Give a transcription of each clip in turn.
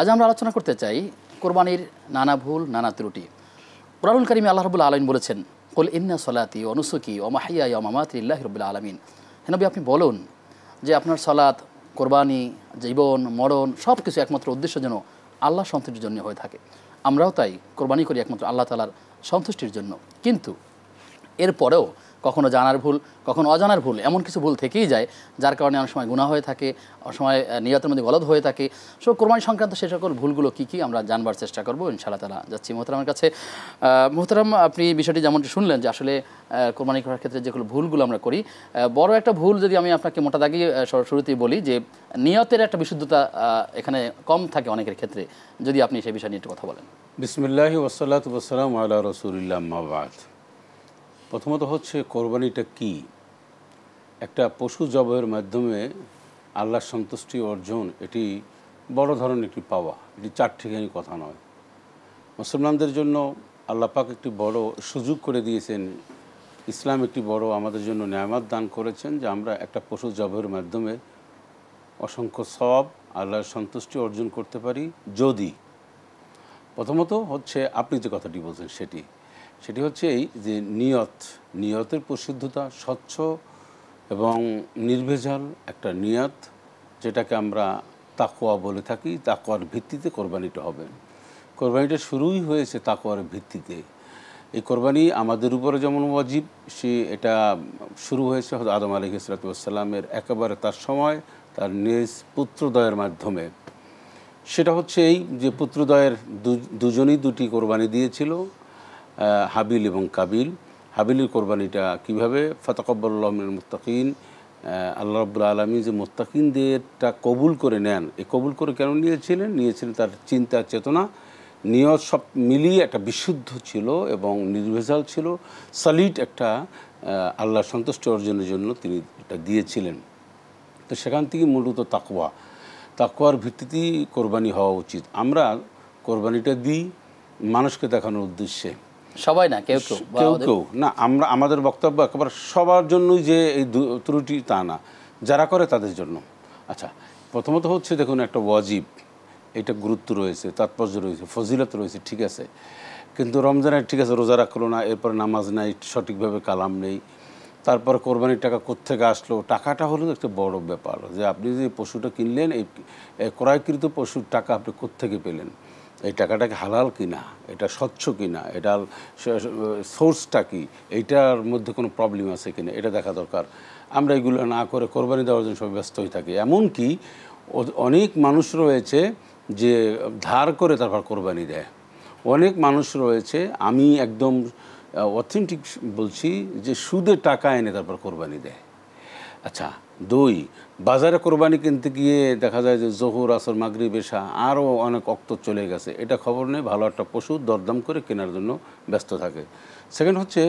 আজ আমরা আলোচনা করতে চাই কোরবানির নানা ভুল নানা ত্রুটি কোরআন করিমি আল্লাহ রবুল্লা আলমিন বলেছেন কুল ইন্না সলাতি অনুসুকি ওমাহিয়া ইল্লাহ রবুল্লা আলমিন হেনবি আপনি বলুন যে আপনার সলাৎ কোরবানি জীবন মরণ সব কিছু একমাত্র উদ্দেশ্য যেন আল্লাহ সন্তুষ্টির জন্য হয়ে থাকে আমরাও তাই কোরবানি করি একমাত্র আল্লাহ তালার সন্তুষ্টির জন্য কিন্তু এরপরেও কখনো জানার ভুল কখনো অজানার ভুল এমন কিছু ভুল থেকেই যায় যার কারণে অনেক সময় গুণা হয়ে থাকে অনেক সময় নিয়তের মধ্যে গলত হয়ে থাকে সো কোরবানি সংক্রান্ত সে সকল ভুলগুলো কী কী আমরা জানবার চেষ্টা করবো ইনশাআল্লাহ তালা যাচ্ছি মোহতারামের কাছে মোহতারাম আপনি বিষয়টি যেমনটি শুনলেন যে আসলে কোরবানি করার ক্ষেত্রে যেগুলো ভুলগুলো আমরা করি বড় একটা ভুল যদি আমি আপনাকে মোটা দাগি শুরুতেই বলি যে নিয়তের একটা বিশুদ্ধতা এখানে কম থাকে অনেকের ক্ষেত্রে যদি আপনি সেই বিষয় নিয়ে একটু কথা বলেন বিসমিল্লাহি ওসলাত ওসালাম আল্লাহ রসুলিল্লাহ প্রথমত হচ্ছে কোরবানিটা কি একটা পশু জবের মাধ্যমে আল্লাহর সন্তুষ্টি অর্জন এটি বড় ধরনের একটি পাওয়া এটি চারটিখানি কথা নয় মুসলমানদের জন্য আল্লাপাক একটি বড় সুযোগ করে দিয়েছেন ইসলাম একটি বড় আমাদের জন্য নিয়ামত দান করেছেন যে আমরা একটা পশু জবের মাধ্যমে অসংখ্য সব আল্লাহর সন্তুষ্টি অর্জন করতে পারি যদি প্রথমত হচ্ছে আপনি যে কথাটি বলছেন সেটি সেটি হচ্ছে এই যে নিয়ত নিয়তের প্রসিদ্ধতা স্বচ্ছ এবং নির্ভেজাল একটা নিয়ত যেটাকে আমরা তাকোয়া বলে থাকি তাকোয়ার ভিত্তিতে কোরবানিটা হবে কোরবানিটা শুরুই হয়েছে তাকোয়ার ভিত্তিতে এই কোরবানি আমাদের উপরে যেমন ওয়াজিব সে এটা শুরু হয়েছে আদম আলী ইসরাতুসাল্লামের একেবারে তার সময় তার নিজ পুত্রদয়ের মাধ্যমে সেটা হচ্ছে এই যে পুত্রদয়ের দুজনই দুটি কোরবানি দিয়েছিল হাবিল এবং কাবিল হাবিলের কোরবানিটা কীভাবে ফতকব্বাল্লাহমিন মুতাকিন আল্লাহ রব্বুল আলমী যে মোত্তাকিনদেরটা কবুল করে নেন এ কবুল করে কেন নিয়েছিলেন নিয়েছিলেন তার চিন্তা চেতনা নিয়ত সব মিলিয়ে একটা বিশুদ্ধ ছিল এবং নির্ভেজাল ছিল সলিড একটা আল্লাহ সন্তুষ্ট অর্জনের জন্য তিনি এটা দিয়েছিলেন তো সেখান থেকে মূলত তাকুয়া তাকোয়ার ভিত্তিতেই কোরবানি হওয়া উচিত আমরা কোরবানিটা দিই মানুষকে দেখানোর উদ্দেশ্যে সবাই না কেউ কেউ কেউ কেউ না আমরা আমাদের বক্তব্য একেবারে সবার জন্যই যে এই ত্রুটি তা না যারা করে তাদের জন্য আচ্ছা প্রথমত হচ্ছে দেখুন একটা ওয়াজিব এটা গুরুত্ব রয়েছে তাৎপর্য রয়েছে ফজিলত রয়েছে ঠিক আছে কিন্তু রমজানের ঠিক আছে রোজা রাখলো না এরপর নামাজ নাই সঠিকভাবে কালাম নেই তারপর কোরবানির টাকা কোথেকে আসলো টাকাটা হলো একটা বড় ব্যাপার যে আপনি যে পশুটা কিনলেন এই ক্রয়কৃত পশুর টাকা আপনি কোথেকে পেলেন এই টাকাটাকে হালাল কিনা এটা স্বচ্ছ কিনা এটা সোর্সটা কি এইটার মধ্যে কোনো প্রবলেম আছে কিনা এটা দেখা দরকার আমরা এগুলো না করে কোরবানি দেওয়ার জন্য সবাই ব্যস্ত হয়ে থাকি এমনকি অনেক মানুষ রয়েছে যে ধার করে তারপর কোরবানি দেয় অনেক মানুষ রয়েছে আমি একদম অথেন্টিক বলছি যে সুদে টাকা এনে তারপর কোরবানি দেয় আচ্ছা দুই বাজারে কোরবানি কিনতে গিয়ে দেখা যায় যে জহুর আসর মাগরি বেশা আরও অনেক অক্ত চলে গেছে এটা খবর নেই ভালো একটা পশু দরদাম করে কেনার জন্য ব্যস্ত থাকে সেকেন্ড হচ্ছে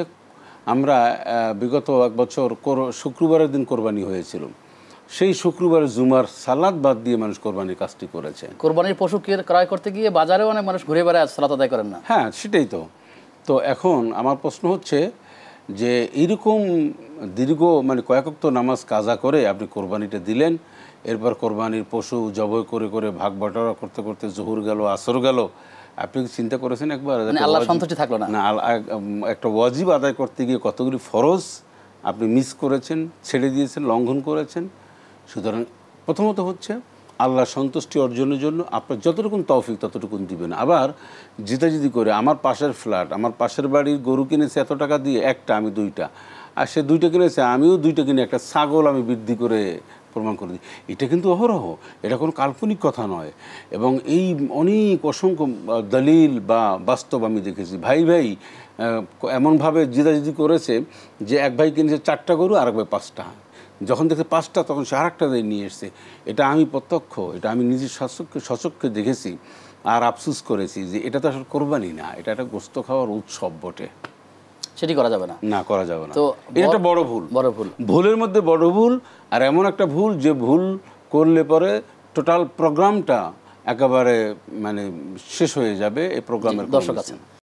আমরা বিগত এক বছর শুক্রবারের দিন কোরবানি হয়েছিল সেই শুক্রবারে জুমার সালাদ বাদ দিয়ে মানুষ কোরবানির কাজটি করেছে কোরবানির পশু ক্রয় করতে গিয়ে বাজারেও অনেক মানুষ ঘুরে বেড়ায় সালাদ আদায় করেন না হ্যাঁ সেটাই তো তো এখন আমার প্রশ্ন হচ্ছে যে এরকম দীর্ঘ মানে কয়েকক্ত নামাজ কাজা করে আপনি কোরবানিটা দিলেন এরপর কোরবানির পশু জবই করে করে ভাগ বাটোয়ারা করতে করতে জহুর গেল আসর গেল আপনি চিন্তা করেছেন একবার মানে আল্লাহ সন্তুষ্টি থাকলো না একটা ওয়াজিব আদায় করতে গিয়ে কতগুলি ফরজ আপনি মিস করেছেন ছেড়ে দিয়েছেন লঙ্ঘন করেছেন সুতরাং প্রথমত হচ্ছে আল্লাহ সন্তুষ্টি অর্জনের জন্য আপনার যতটুকুন তৌফিক ততটুকুন দিবেন আবার জিদি করে আমার পাশের ফ্ল্যাট আমার পাশের বাড়ির গরু কিনেছে এত টাকা দিয়ে একটা আমি দুইটা আর সে দুইটা কিনেছে আমিও দুইটা কিনে একটা ছাগল আমি বৃদ্ধি করে প্রমাণ করে দিই এটা কিন্তু অহরহ এটা কোনো কাল্পনিক কথা নয় এবং এই অনেক অসংখ্য দলিল বা বাস্তব আমি দেখেছি ভাই ভাই এমনভাবে জিদাজিদি করেছে যে এক ভাই কিনেছে চারটা গরু আর এক ভাই পাঁচটা যখন দেখে পাঁচটা তখন সে আরেকটা একটা নিয়ে এসছে এটা আমি প্রত্যক্ষ এটা আমি নিজের শাসককে সচক্ষে দেখেছি আর আফসুস করেছি যে এটা তো আসলে কোরবানি না এটা একটা গোস্ত খাওয়ার উৎসব বটে সেটি করা যাবে না না করা যাবে না তো এটা একটা বড় ভুল বড় ভুল ভুলের মধ্যে বড় ভুল আর এমন একটা ভুল যে ভুল করলে পরে টোটাল প্রোগ্রামটা একেবারে মানে শেষ হয়ে যাবে এই প্রোগ্রামের দর্শক আছেন